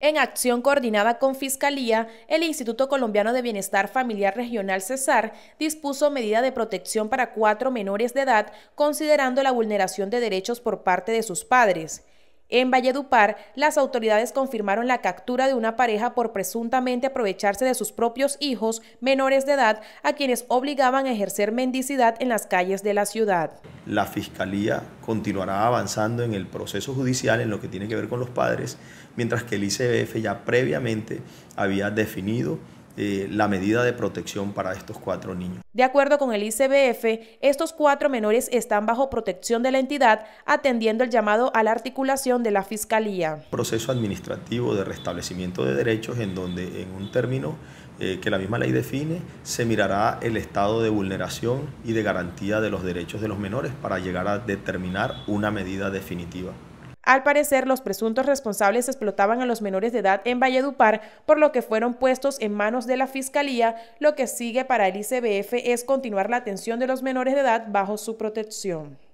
En acción coordinada con Fiscalía, el Instituto Colombiano de Bienestar Familiar Regional Cesar dispuso medida de protección para cuatro menores de edad considerando la vulneración de derechos por parte de sus padres. En Valledupar, las autoridades confirmaron la captura de una pareja por presuntamente aprovecharse de sus propios hijos menores de edad a quienes obligaban a ejercer mendicidad en las calles de la ciudad. La Fiscalía continuará avanzando en el proceso judicial en lo que tiene que ver con los padres, mientras que el ICBF ya previamente había definido eh, la medida de protección para estos cuatro niños. De acuerdo con el ICBF, estos cuatro menores están bajo protección de la entidad, atendiendo el llamado a la articulación de la Fiscalía. Proceso administrativo de restablecimiento de derechos en donde en un término eh, que la misma ley define, se mirará el estado de vulneración y de garantía de los derechos de los menores para llegar a determinar una medida definitiva. Al parecer, los presuntos responsables explotaban a los menores de edad en Valledupar, por lo que fueron puestos en manos de la Fiscalía. Lo que sigue para el ICBF es continuar la atención de los menores de edad bajo su protección.